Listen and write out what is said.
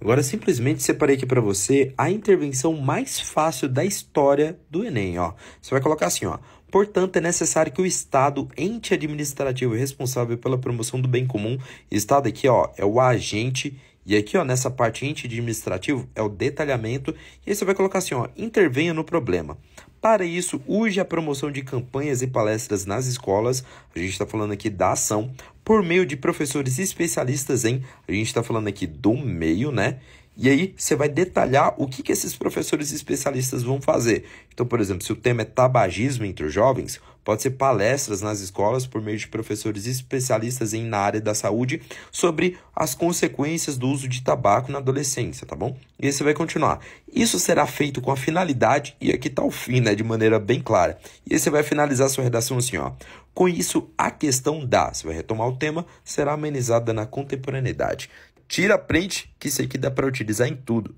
Agora simplesmente separei aqui para você a intervenção mais fácil da história do Enem, ó. Você vai colocar assim, ó: Portanto, é necessário que o Estado, ente administrativo responsável pela promoção do bem comum, Estado aqui, ó, é o agente e aqui, ó, nessa parte ente administrativo é o detalhamento, e aí você vai colocar assim, ó, intervenha no problema. Para isso, urge a promoção de campanhas e palestras nas escolas. A gente está falando aqui da ação por meio de professores especialistas em. A gente está falando aqui do meio, né? E aí você vai detalhar o que, que esses professores especialistas vão fazer. Então, por exemplo, se o tema é tabagismo entre os jovens, pode ser palestras nas escolas por meio de professores especialistas em, na área da saúde sobre as consequências do uso de tabaco na adolescência, tá bom? E aí você vai continuar. Isso será feito com a finalidade, e aqui está o fim, né, de maneira bem clara. E aí você vai finalizar sua redação assim, ó. Com isso, a questão da, você vai retomar o tema será amenizada na contemporaneidade. Tira print, que isso aqui dá para utilizar em tudo.